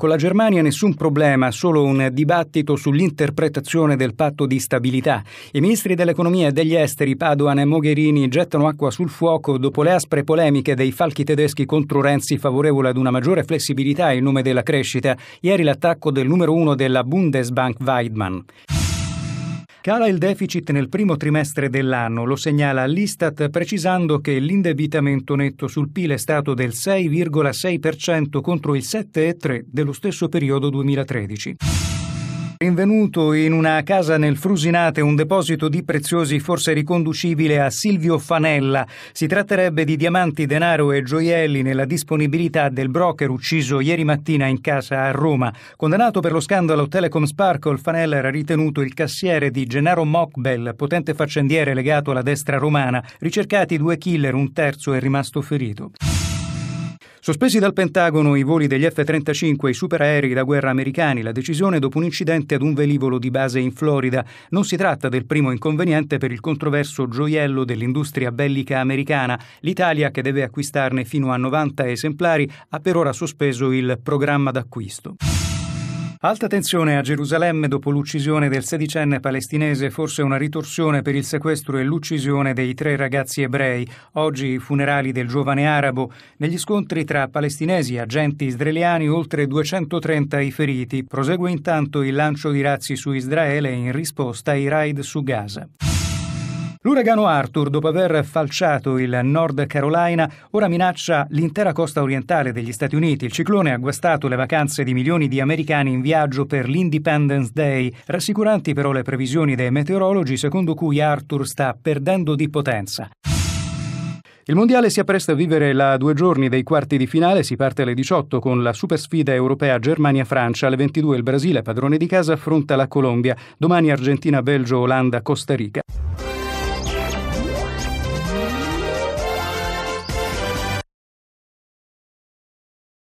con la Germania nessun problema, solo un dibattito sull'interpretazione del patto di stabilità. I ministri dell'economia e degli esteri Padoan e Mogherini gettano acqua sul fuoco dopo le aspre polemiche dei falchi tedeschi contro Renzi favorevole ad una maggiore flessibilità in nome della crescita. Ieri l'attacco del numero uno della Bundesbank Weidmann. Cala il deficit nel primo trimestre dell'anno, lo segnala l'Istat precisando che l'indebitamento netto sul PIL è stato del 6,6% contro il 7,3% dello stesso periodo 2013 rinvenuto in una casa nel Frusinate un deposito di preziosi forse riconducibile a Silvio Fanella. Si tratterebbe di diamanti, denaro e gioielli nella disponibilità del broker ucciso ieri mattina in casa a Roma. Condannato per lo scandalo Telecom Sparkle, Fanella era ritenuto il cassiere di Gennaro Mockbell, potente faccendiere legato alla destra romana. Ricercati due killer, un terzo è rimasto ferito. Sospesi dal Pentagono i voli degli F-35 e i superaerei da guerra americani, la decisione dopo un incidente ad un velivolo di base in Florida. Non si tratta del primo inconveniente per il controverso gioiello dell'industria bellica americana. L'Italia, che deve acquistarne fino a 90 esemplari, ha per ora sospeso il programma d'acquisto. Alta tensione a Gerusalemme dopo l'uccisione del sedicenne palestinese, forse una ritorsione per il sequestro e l'uccisione dei tre ragazzi ebrei. Oggi i funerali del giovane arabo. Negli scontri tra palestinesi e agenti israeliani oltre 230 i feriti. Prosegue intanto il lancio di razzi su Israele in risposta ai raid su Gaza. L'uragano Arthur, dopo aver falciato il Nord Carolina, ora minaccia l'intera costa orientale degli Stati Uniti. Il ciclone ha guastato le vacanze di milioni di americani in viaggio per l'Independence Day, rassicuranti però le previsioni dei meteorologi secondo cui Arthur sta perdendo di potenza. Il mondiale si appresta a vivere la due giorni dei quarti di finale, si parte alle 18 con la super sfida europea Germania-Francia, alle 22 il Brasile, padrone di casa, affronta la Colombia, domani Argentina, Belgio, Olanda, Costa Rica.